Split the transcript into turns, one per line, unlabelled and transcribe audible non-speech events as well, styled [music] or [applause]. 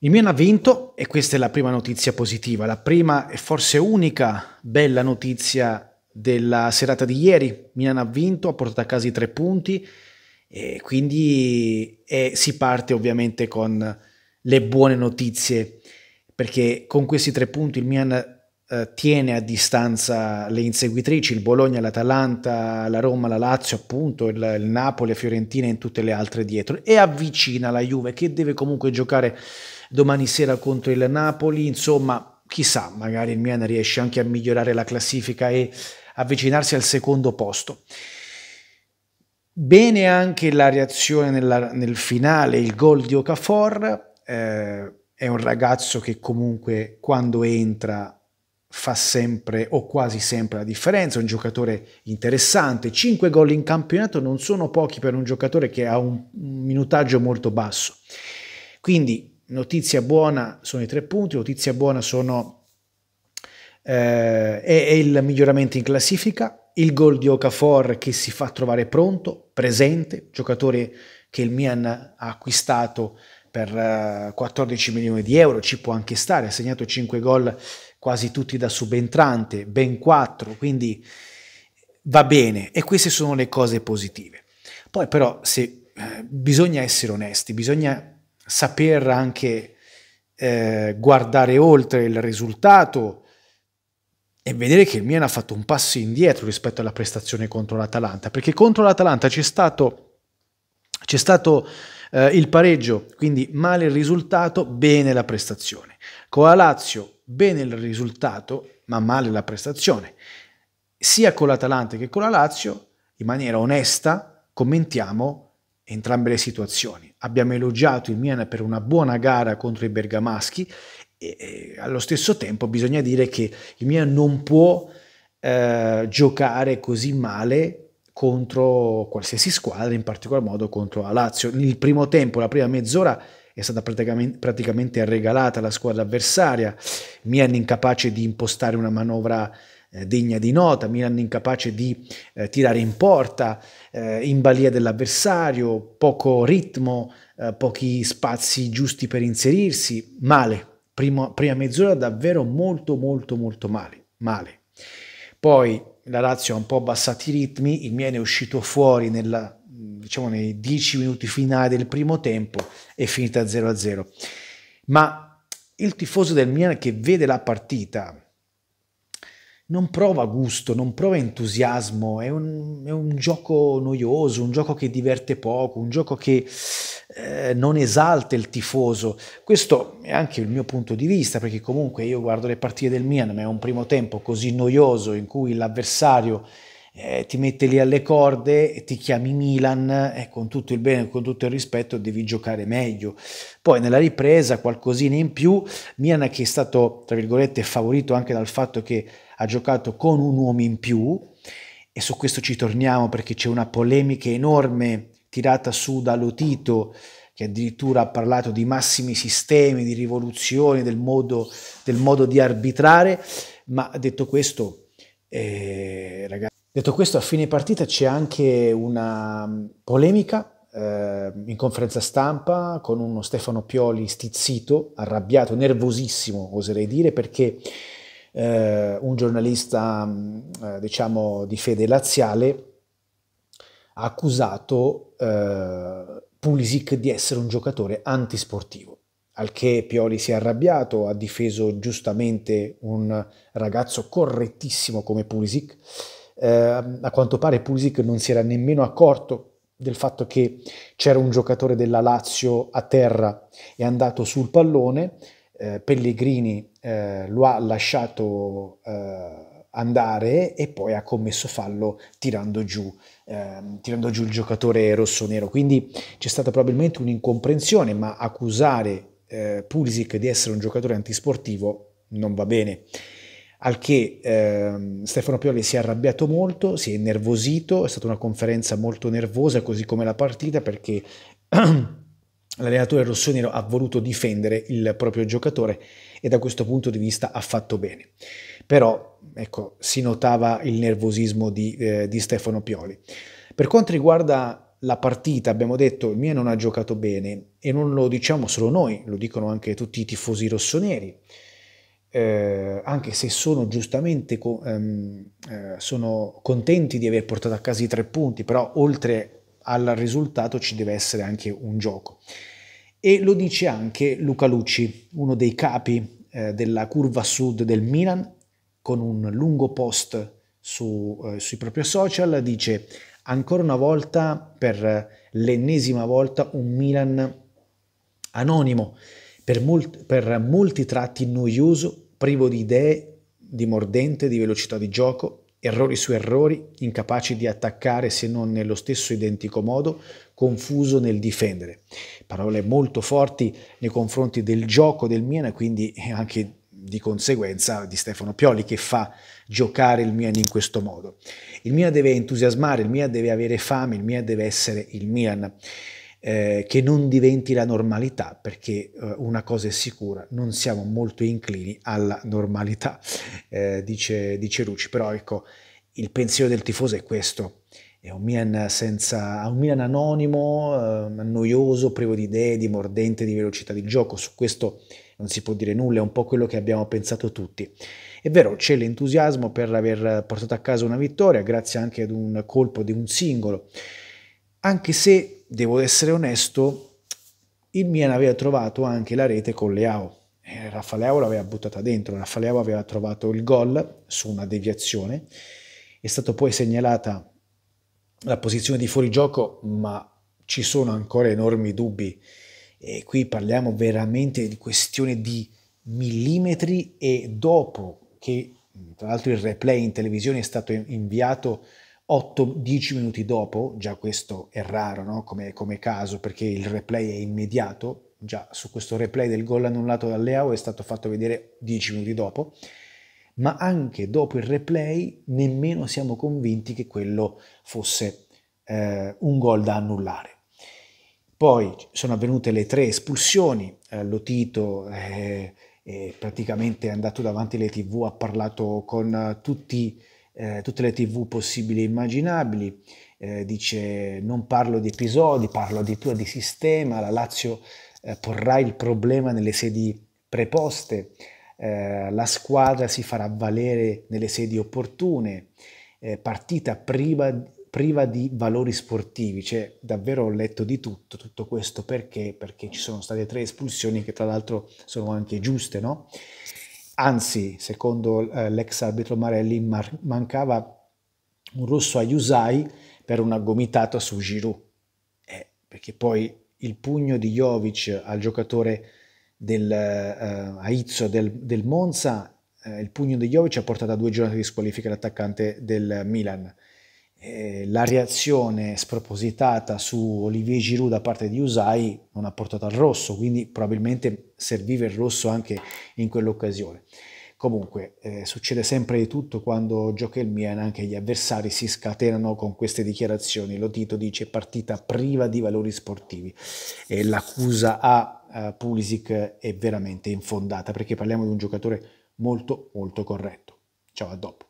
Il Milan ha vinto e questa è la prima notizia positiva, la prima e forse unica bella notizia della serata di ieri. Milan ha vinto, ha portato a casa i tre punti e quindi eh, si parte ovviamente con le buone notizie perché con questi tre punti il Milan eh, tiene a distanza le inseguitrici, il Bologna, l'Atalanta, la Roma, la Lazio appunto, il, il Napoli, Fiorentina e tutte le altre dietro e avvicina la Juve che deve comunque giocare domani sera contro il Napoli, insomma chissà, magari il Milan riesce anche a migliorare la classifica e avvicinarsi al secondo posto. Bene anche la reazione nella, nel finale, il gol di Okafor, eh, è un ragazzo che comunque quando entra fa sempre o quasi sempre la differenza, è un giocatore interessante, 5 gol in campionato non sono pochi per un giocatore che ha un minutaggio molto basso. Quindi notizia buona sono i tre punti, notizia buona sono, eh, è, è il miglioramento in classifica, il gol di Okafor che si fa trovare pronto, presente, giocatore che il Mian ha acquistato per 14 eh, milioni di euro, ci può anche stare, ha segnato 5 gol quasi tutti da subentrante, ben 4, quindi va bene e queste sono le cose positive. Poi però se, eh, bisogna essere onesti, bisogna saper anche eh, guardare oltre il risultato e vedere che il Milan ha fatto un passo indietro rispetto alla prestazione contro l'Atalanta, perché contro l'Atalanta c'è stato, c'è stato eh, il pareggio, quindi male il risultato, bene la prestazione. Con la Lazio bene il risultato, ma male la prestazione. Sia con l'Atalanta che con la Lazio, in maniera onesta, commentiamo entrambe le situazioni. Abbiamo elogiato il Milan per una buona gara contro i bergamaschi e, e allo stesso tempo bisogna dire che il Milan non può eh, giocare così male contro qualsiasi squadra, in particolar modo contro la Lazio. Il primo tempo, la prima mezz'ora è stata praticamente, praticamente regalata alla squadra avversaria, Milan incapace di impostare una manovra eh, degna di nota, Milan incapace di eh, tirare in porta, eh, in balia dell'avversario, poco ritmo, eh, pochi spazi giusti per inserirsi, male. Prima, prima mezz'ora davvero molto molto molto male, male. Poi la Lazio ha un po' abbassato i ritmi, il Milan è uscito fuori nella, diciamo, nei 10 minuti finali del primo tempo è finita 0-0. Ma il tifoso del Milan che vede la partita non prova gusto, non prova entusiasmo, è un, è un, gioco noioso, un gioco che diverte poco, un gioco che eh, non esalta il tifoso. Questo è anche il mio punto di vista, perché comunque io guardo le partite del Milan, ma è un primo tempo così noioso in cui l'avversario eh, ti mette lì alle corde, ti chiami Milan e eh, con tutto il bene, con tutto il rispetto devi giocare meglio. Poi nella ripresa qualcosina in più, Milan che è stato, tra virgolette, favorito anche dal fatto che ha giocato con un uomo in più, e su questo ci torniamo perché c'è una polemica enorme tirata su da Lotito che addirittura ha parlato di massimi sistemi, di rivoluzioni, del modo, del modo di arbitrare, ma detto questo, eh, ragazzi... Detto questo, a fine partita c'è anche una polemica eh, in conferenza stampa con uno Stefano Pioli stizzito, arrabbiato, nervosissimo, oserei dire, perché eh, un giornalista, mm, eh, diciamo, di fede laziale ha accusato eh, Pulisic di essere un giocatore antisportivo al che Pioli si è arrabbiato, ha difeso giustamente un ragazzo correttissimo come Pulisic eh, a quanto pare Pusic non si era nemmeno accorto del fatto che c'era un giocatore della Lazio a terra e andato sul pallone, eh, Pellegrini eh, lo ha lasciato eh, andare e poi ha commesso fallo tirando giù, ehm, tirando giù il giocatore rosso-nero. Quindi c'è stata probabilmente un'incomprensione, ma accusare eh, Pulisic di essere un giocatore antisportivo non va bene al che eh, Stefano Pioli si è arrabbiato molto, si è innervosito, è stata una conferenza molto nervosa così come la partita perché [clears throat] l'allenatore rossonero ha voluto difendere il proprio giocatore e da questo punto di vista ha fatto bene. Però ecco, si notava il nervosismo di, eh, di Stefano Pioli. Per quanto riguarda la partita, abbiamo detto il Milan non ha giocato bene e non lo diciamo solo noi, lo dicono anche tutti i tifosi rossoneri eh, anche se sono giustamente co- ehm, eh, sono contenti di aver portato a casa i tre punti, però oltre al risultato ci deve essere anche un gioco. E lo dice anche Luca Lucci, uno dei capi eh, della curva sud del Milan, con un lungo post su, eh, sui propri social, dice ancora una volta, per l'ennesima volta, un Milan anonimo, per, molt- per molti tratti noioso, privo di idee, di mordente, di velocità di gioco, errori su errori, incapaci di attaccare se non nello stesso identico modo, confuso nel difendere. Parole molto forti nei confronti del gioco del e quindi anche di conseguenza di Stefano Pioli che fa giocare il Milan in questo modo. Il Milan deve entusiasmare, il Milan deve avere fame, il Milan deve essere il Milan eh, che non diventi la normalità, perché eh, una cosa è sicura, non siamo molto inclini alla normalità, eh, dice, dice Rucci. Però ecco, il pensiero del tifoso è questo, è un Milan, senza, un Milan anonimo, eh, noioso, privo di idee, di mordente, di velocità di gioco, su questo non si può dire nulla, è un po' quello che abbiamo pensato tutti. È vero, c'è l'entusiasmo per aver portato a casa una vittoria, grazie anche ad un colpo di un singolo, anche se, devo essere onesto, il Milan aveva trovato anche la rete con Leao. Eh, Raffaeleao l'aveva buttata dentro, Raffaeleao aveva trovato il gol su una deviazione, è stata poi segnalata la posizione di fuorigioco, ma ci sono ancora enormi dubbi e qui parliamo veramente di questione di millimetri e dopo che tra l'altro il replay in televisione è stato inviato 8-10 minuti dopo, già questo è raro no? come, come, caso perché il replay è immediato, già su questo replay del gol annullato da Leao è stato fatto vedere 10 minuti dopo, ma anche dopo il replay nemmeno siamo convinti che quello fosse eh, un gol da annullare. Poi sono avvenute le tre espulsioni, eh, Lotito eh, praticamente andato davanti alle tv, ha parlato con tutti eh, tutte le tv possibili e immaginabili, eh, dice non parlo di episodi, parlo addirittura di sistema, la Lazio eh, porrà il problema nelle sedi preposte, eh, la squadra si farà valere nelle sedi opportune, eh, partita priva, priva di valori sportivi, cioè davvero ho letto di tutto, tutto questo perché? Perché ci sono state tre espulsioni che tra l'altro sono anche giuste, no? Anzi, secondo eh, l'ex arbitro Marelli, mancava un rosso a Yusai per una gomitata su Giroud. Eh, perché poi il pugno di Jovic al giocatore del, eh, a Izzo del, del Monza, eh, il pugno di Jovic ha portato a due giornate di squalifica l'attaccante del Milan. Eh, la reazione spropositata su Olivier Giroud da parte di Usai non ha portato al rosso, quindi probabilmente serviva il rosso anche in quell'occasione. Comunque eh, succede sempre di tutto quando gioca il Milan, anche gli avversari si scatenano con queste dichiarazioni. Lo Tito dice partita priva di valori sportivi e l'accusa a uh, Pulisic è veramente infondata perché parliamo di un giocatore molto molto corretto. Ciao a dopo.